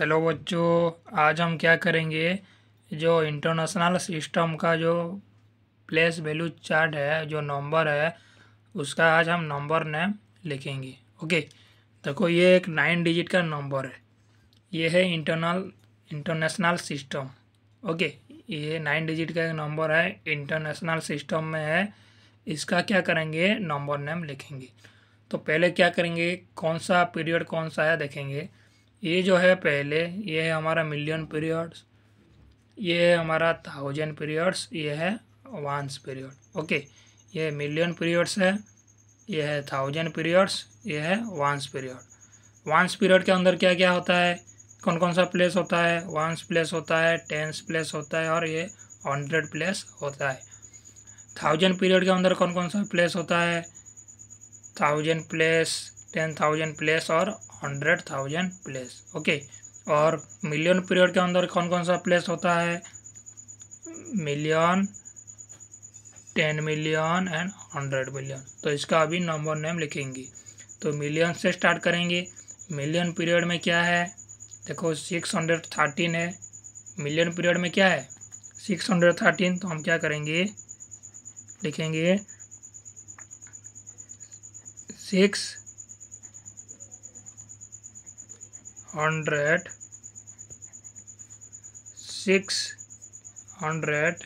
hello बच्चों आज हम क्या करेंगे जो इंटरनेशनल सिस्टम का जो प्लेस वैल्यू चार्ट है जो नंबर है उसका आज हम नंबर नेम लिखेंगे ओके देखो ये एक नाइन डिजिट का नंबर है ये है इंटरनल इंटरनेशनल सिस्टम ओके ये नाइन डिजिट का एक नंबर है इंटरनेशनल सिस्टम में है इसका क्या करेंगे नंबर नेम लिखेंगे तो पहले क्या करेंगे कौन सा पीरियड कौन सा है देखेंगे ये जो है पहले ये है हमारा मिलियन पीरियड्स ये है हमारा थाउजेंड पीरियड्स ये है वांस पीरियड ओके ये मिलियन पीरियड्स है ये है थाउजेंड पीरियड्स ये है वांस पीरियड वांस पीरियड के अंदर क्या क्या होता है कौन कौन सा प्लेस होता है वांस प्लेस होता है टेंस प्लेस होता है और ये हंड्रेड प्लेस होता है थाउजेंड पीरियड के अंदर कौन कौन सा प्लेस होता है thousand place ten thousand place और हंड्रेड थाउजेंड प्लेस ओके और मिलियन पीरियड के अंदर कौन कौन सा प्लेस होता है million ten million and hundred million तो इसका अभी नंबर नेम लिखेंगे तो मिलियन से स्टार्ट करेंगे मिलियन पीरियड में क्या है देखो सिक्स हंड्रेड थर्टीन है मिलियन पीरियड में क्या है सिक्स हंड्रेड थर्टीन तो हम क्या करेंगे लिखेंगे six hundred six hundred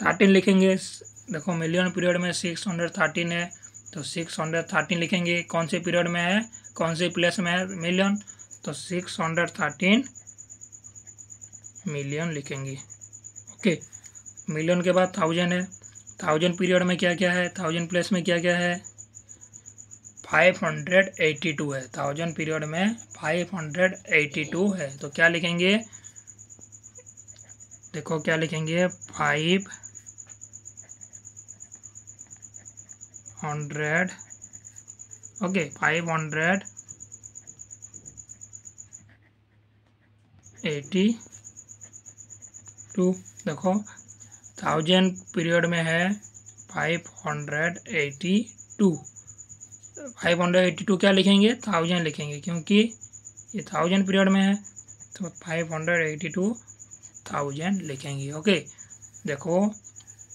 thirteen लिखेंगे देखो मिलियन पीरियड में सिक्स हंड्रेड थर्टीन है तो सिक्स हंड्रेड थर्टीन लिखेंगे कौन से पीरियड में है कौन से प्लेस में है मिलियन तो सिक्स हंड्रेड थर्टीन मिलियन लिखेंगे ओके मिलियन के बाद थाउजेंड है थाउजेंड पीरियड में क्या क्या है थाउजेंड प्लेस में क्या क्या है फाइव हंड्रेड एटी टू है थाउजेंड पीरियड में फाइव हंड्रेड एटी टू है तो क्या लिखेंगे देखो क्या लिखेंगे five hundred okay five hundred eighty two देखो थाउजेंड पीरियड में है five hundred eighty two five hundred eighty two क्या लिखेंगे थाउजेंड लिखेंगे क्योंकि ये थाउजेंड पीरियड में है तो five hundred eighty two thousand लिखेंगे ओके देखो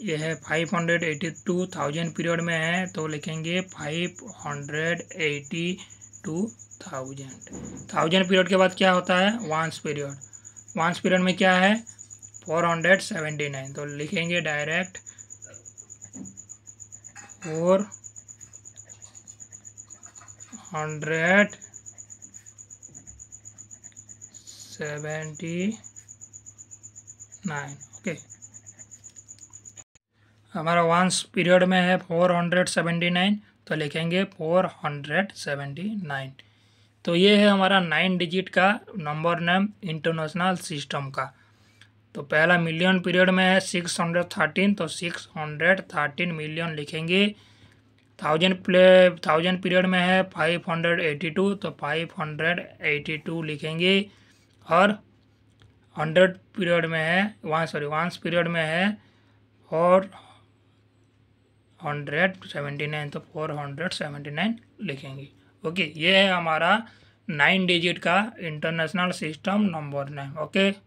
ये है five hundred eighty two thousand period में है तो लिखेंगे five hundred eighty two thousand thousand period के बाद क्या होता है वांस पीरियड वांस पीरियड में क्या है फोर हंड्रेड सेवेंटी नाइन तो लिखेंगे direct four hundred seventy nine okay हमारा वंस पीरियड में है फोर हंड्रेड सेवेंटी नाइन तो लिखेंगे फोर हंड्रेड सेवेंटी नाइन तो ये है हमारा नाइन डिजिट का नंबर नेम इंटरनेशनल सिस्टम का तो पहला मिलियन पीरियड में है सिक्स हंड्रेड थर्टीन तो सिक्स हंड्रेड थर्टीन मिलियन लिखेंगे थाउजेंड प्ले थाउजेंड पीरियड में है फाइव हंड्रेड एटी टू तो फाइव हंड्रेड एटी टू लिखेंगे और हंड्रेड पीरियड में है वन सॉरी वंस पीरियड में है फोर हंड्रेड सेवेंटी नाइन तो फोर हंड्रेड सेवेंटी नाइन लिखेंगे ओके ये है हमारा नाइन डिजिट का international system number nine okay